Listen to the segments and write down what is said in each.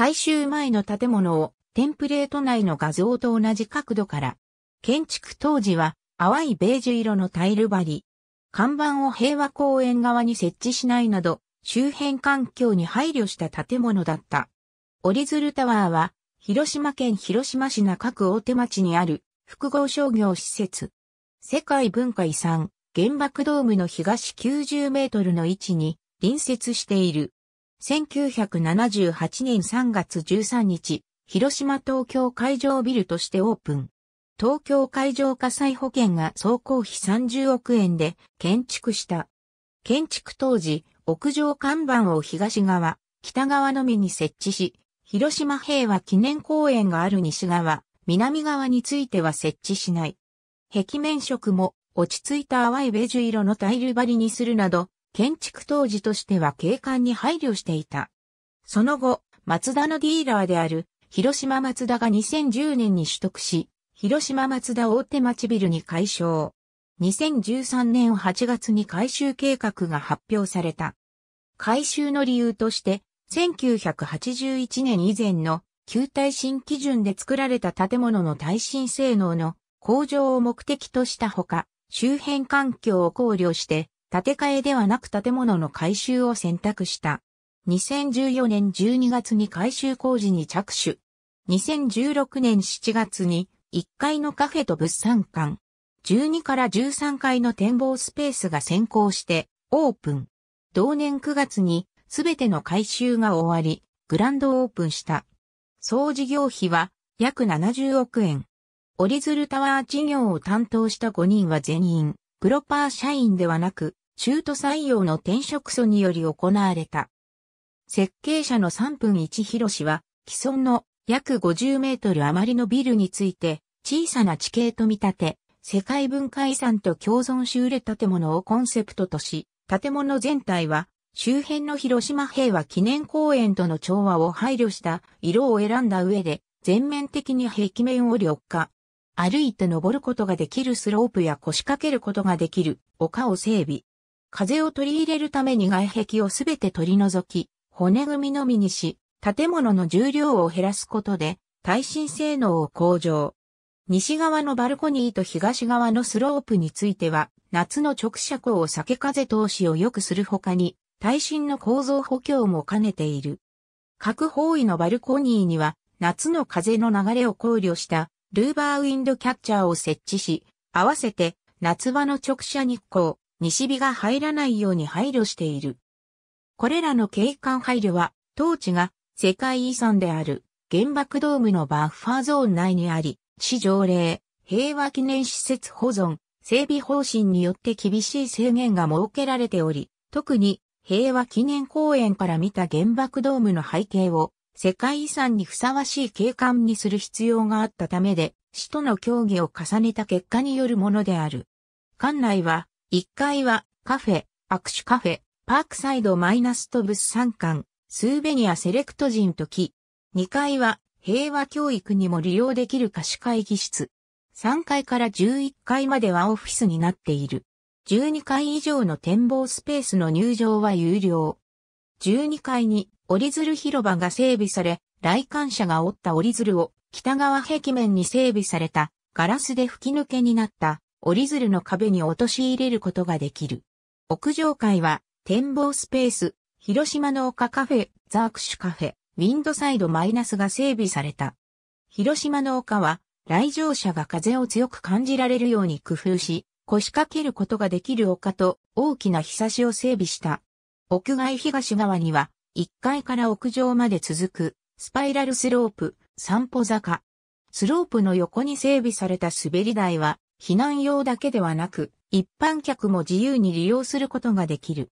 改修前の建物をテンプレート内の画像と同じ角度から、建築当時は淡いベージュ色のタイル張り、看板を平和公園側に設置しないなど、周辺環境に配慮した建物だった。折り鶴タワーは、広島県広島市中区大手町にある複合商業施設。世界文化遺産原爆ドームの東90メートルの位置に隣接している。1978年3月13日、広島東京海上ビルとしてオープン。東京海上火災保険が総工費30億円で建築した。建築当時、屋上看板を東側、北側のみに設置し、広島平和記念公園がある西側、南側については設置しない。壁面色も落ち着いた淡いベージュ色のタイル張りにするなど、建築当時としては景観に配慮していた。その後、松田のディーラーである、広島松田が2010年に取得し、広島松田大手町ビルに改称。2013年8月に改修計画が発表された。改修の理由として、1981年以前の旧耐震基準で作られた建物の耐震性能の向上を目的としたほか、周辺環境を考慮して建て替えではなく建物の改修を選択した。2014年12月に改修工事に着手。2016年7月に1階のカフェと物産館、12から13階の展望スペースが先行してオープン。同年9月にすべての改修が終わり、グランドオープンした。総事業費は約70億円。折り鶴タワー事業を担当した5人は全員、プロパー社員ではなく、中途採用の転職素により行われた。設計者の3分1広氏は、既存の約50メートル余りのビルについて、小さな地形と見立て、世界文化遺産と共存し売れ建物をコンセプトとし、建物全体は、周辺の広島平和記念公園との調和を配慮した色を選んだ上で、全面的に壁面を緑化。歩いて登ることができるスロープや腰掛けることができる丘を整備。風を取り入れるために外壁をすべて取り除き、骨組みのみにし、建物の重量を減らすことで、耐震性能を向上。西側のバルコニーと東側のスロープについては、夏の直射光を避け風通しを良くするほかに、耐震の構造補強も兼ねている。各方位のバルコニーには、夏の風の流れを考慮したルーバーウィンドキャッチャーを設置し、合わせて夏場の直射日光、西日が入らないように配慮している。これらの景観配慮は、当地が世界遺産である原爆ドームのバッファーゾーン内にあり、市条例、平和記念施設保存、整備方針によって厳しい制限が設けられており、特に平和記念公園から見た原爆ドームの背景を世界遺産にふさわしい景観にする必要があったためで、市との協議を重ねた結果によるものである。館内は、1階はカフェ、握手カフェ、パークサイドマイナスと物産館、スーベニアセレクト人と木。2階は平和教育にも利用できる貸し会議室。3階から11階まではオフィスになっている。12階以上の展望スペースの入場は有料。12階に折り鶴広場が整備され、来館者が折った折り鶴を北側壁面に整備されたガラスで吹き抜けになった折り鶴の壁に落とし入れることができる。屋上階は展望スペース、広島の丘カフェ、ザークシュカフェ、ウィンドサイドマイナスが整備された。広島の丘は来場者が風を強く感じられるように工夫し、腰掛けることができる丘と大きな日差しを整備した。屋外東側には1階から屋上まで続く、スパイラルスロープ、散歩坂。スロープの横に整備された滑り台は、避難用だけではなく、一般客も自由に利用することができる。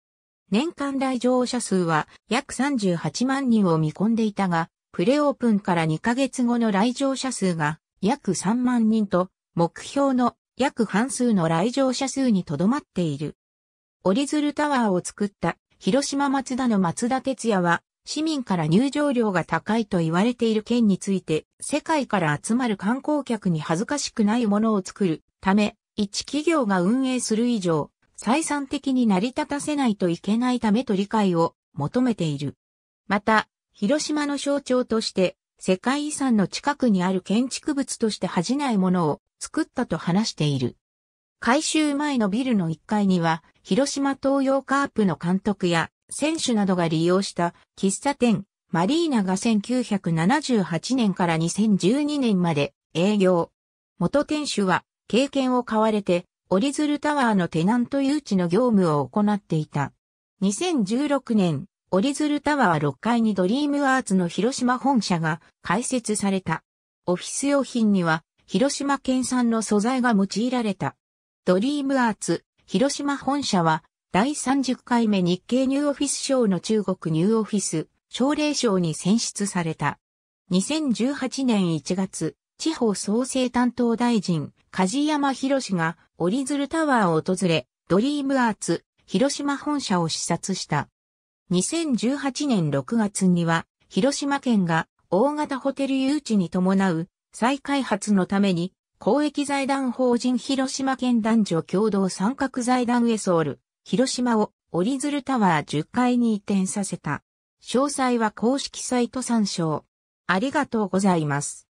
年間来場者数は約38万人を見込んでいたが、プレオープンから2ヶ月後の来場者数が約3万人と、目標の約半数の来場者数にとどまっている。折り鶴タワーを作った広島松田の松田哲也は、市民から入場料が高いと言われている件について、世界から集まる観光客に恥ずかしくないものを作るため、一企業が運営する以上、採算的に成り立たせないといけないためと理解を求めている。また、広島の象徴として、世界遺産の近くにある建築物として恥じないものを作ったと話している。改修前のビルの1階には、広島東洋カープの監督や選手などが利用した喫茶店、マリーナが1978年から2012年まで営業。元店主は経験を買われて、折り鶴タワーのテナント誘致の業務を行っていた。2016年、折り鶴タワー6階にドリームアーツの広島本社が開設された。オフィス用品には広島県産の素材が用いられた。ドリームアーツ、広島本社は、第30回目日経ニューオフィス賞の中国ニューオフィス、奨励賞に選出された。2018年1月、地方創生担当大臣、梶山博士が、折り鶴タワーを訪れ、ドリームアーツ、広島本社を視察した。2018年6月には、広島県が大型ホテル誘致に伴う再開発のために公益財団法人広島県男女共同三角財団エソール、広島を折り鶴タワー10階に移転させた。詳細は公式サイト参照。ありがとうございます。